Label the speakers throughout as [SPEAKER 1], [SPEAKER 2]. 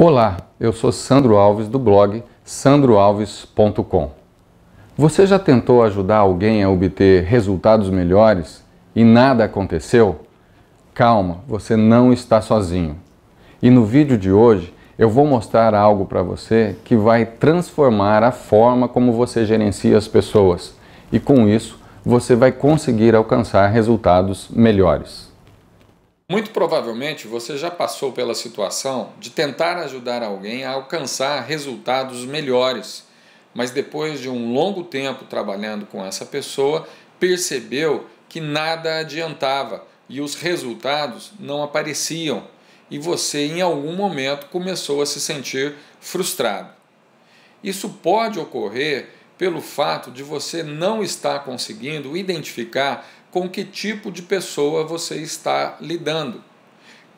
[SPEAKER 1] Olá, eu sou Sandro Alves do blog sandroalves.com. Você já tentou ajudar alguém a obter resultados melhores e nada aconteceu? Calma, você não está sozinho. E no vídeo de hoje eu vou mostrar algo para você que vai transformar a forma como você gerencia as pessoas e com isso você vai conseguir alcançar resultados melhores. Muito provavelmente você já passou pela situação de tentar ajudar alguém a alcançar resultados melhores, mas depois de um longo tempo trabalhando com essa pessoa, percebeu que nada adiantava e os resultados não apareciam, e você em algum momento começou a se sentir frustrado. Isso pode ocorrer pelo fato de você não estar conseguindo identificar com que tipo de pessoa você está lidando.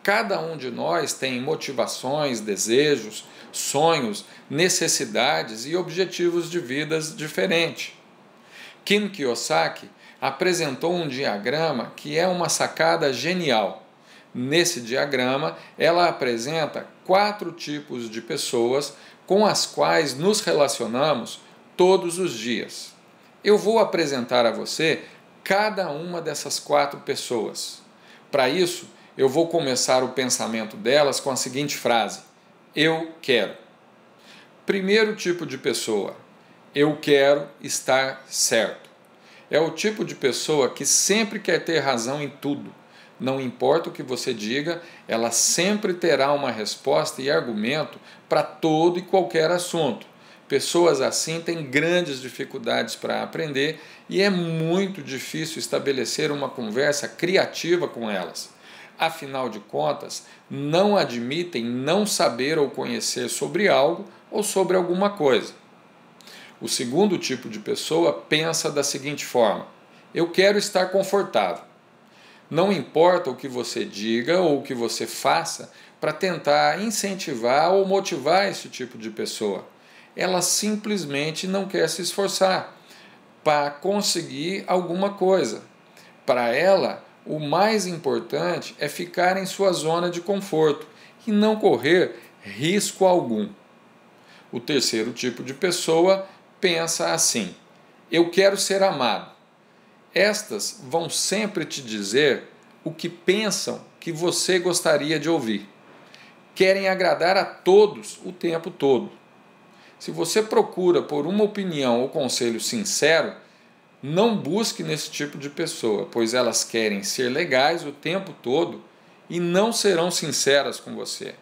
[SPEAKER 1] Cada um de nós tem motivações, desejos, sonhos, necessidades e objetivos de vidas diferentes. Kim Kiyosaki apresentou um diagrama que é uma sacada genial. Nesse diagrama, ela apresenta quatro tipos de pessoas com as quais nos relacionamos todos os dias. Eu vou apresentar a você cada uma dessas quatro pessoas. Para isso, eu vou começar o pensamento delas com a seguinte frase: Eu quero. Primeiro tipo de pessoa: Eu quero estar certo. É o tipo de pessoa que sempre quer ter razão em tudo. Não importa o que você diga, ela sempre terá uma resposta e argumento para todo e qualquer assunto. Pessoas assim têm grandes dificuldades para aprender e é muito difícil estabelecer uma conversa criativa com elas. Afinal de contas, não admitem não saber ou conhecer sobre algo ou sobre alguma coisa. O segundo tipo de pessoa pensa da seguinte forma: eu quero estar confortável. Não importa o que você diga ou o que você faça para tentar incentivar ou motivar esse tipo de pessoa ela simplesmente não quer se esforçar para conseguir alguma coisa. Para ela, o mais importante é ficar em sua zona de conforto e não correr risco algum. O terceiro tipo de pessoa pensa assim: eu quero ser amado. Estas vão sempre te dizer o que pensam que você gostaria de ouvir. Querem agradar a todos o tempo todo. Se você procura por uma opinião ou conselho sincero, não busque nesse tipo de pessoa, pois elas querem ser legais o tempo todo e não serão sinceras com você.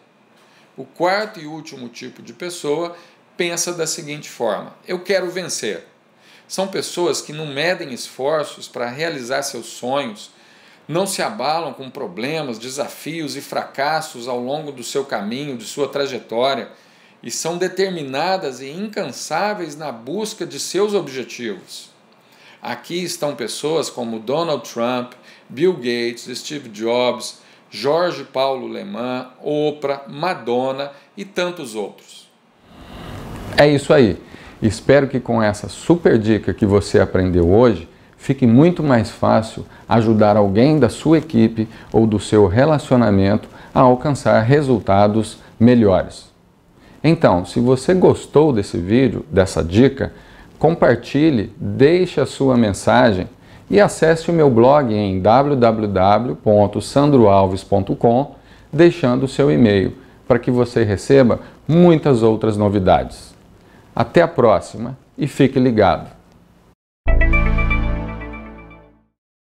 [SPEAKER 1] O quarto e último tipo de pessoa pensa da seguinte forma: eu quero vencer. São pessoas que não medem esforços para realizar seus sonhos, não se abalam com problemas, desafios e fracassos ao longo do seu caminho, de sua trajetória e são determinadas e incansáveis na busca de seus objetivos. Aqui estão pessoas como Donald Trump, Bill Gates, Steve Jobs, Jorge Paulo Leman, Oprah, Madonna e tantos outros. É isso aí. Espero que com essa super dica que você aprendeu hoje, fique muito mais fácil ajudar alguém da sua equipe ou do seu relacionamento a alcançar resultados melhores. Então, se você gostou desse vídeo, dessa dica, compartilhe, deixe a sua mensagem e acesse o meu blog em www.sandroalves.com, deixando o seu e-mail para que você receba muitas outras novidades. Até a próxima e fique ligado!